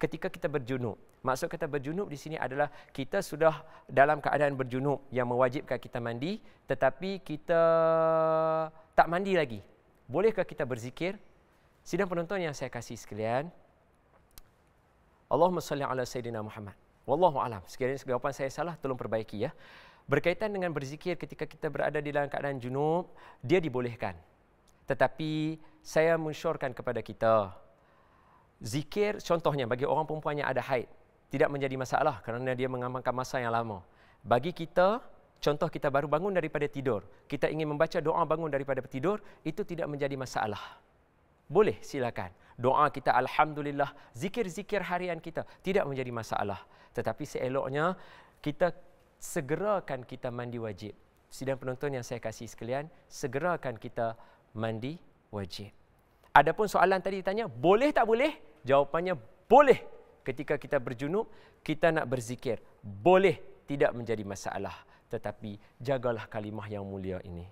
ketika kita berjunub. Maksud kata berjunub di sini adalah kita sudah dalam keadaan berjunub yang mewajibkan kita mandi tetapi kita tak mandi lagi. Bolehkah kita berzikir? Sidang penonton yang saya kasih sekalian. Allahumma salli ala sayyidina Muhammad. Wallahu alam. Sekiranya jawapan saya salah tolong perbaiki ya. Berkaitan dengan berzikir ketika kita berada di dalam keadaan junub, dia dibolehkan. Tetapi saya mensyorkan kepada kita, Zikir contohnya bagi orang perempuan yang ada haid tidak menjadi masalah kerana dia mengamalkan masa yang lama. Bagi kita contoh kita baru bangun daripada tidur, kita ingin membaca doa bangun daripada tidur itu tidak menjadi masalah. Boleh silakan. Doa kita alhamdulillah, zikir-zikir harian kita tidak menjadi masalah. Tetapi seeloknya kita segerakan kita mandi wajib. Sidang penonton yang saya kasih sekalian, segerakan kita mandi wajib. Adapun soalan tadi ditanya, boleh tak boleh? Jawapannya boleh ketika kita berjunub, kita nak berzikir. Boleh tidak menjadi masalah. Tetapi jagalah kalimah yang mulia ini.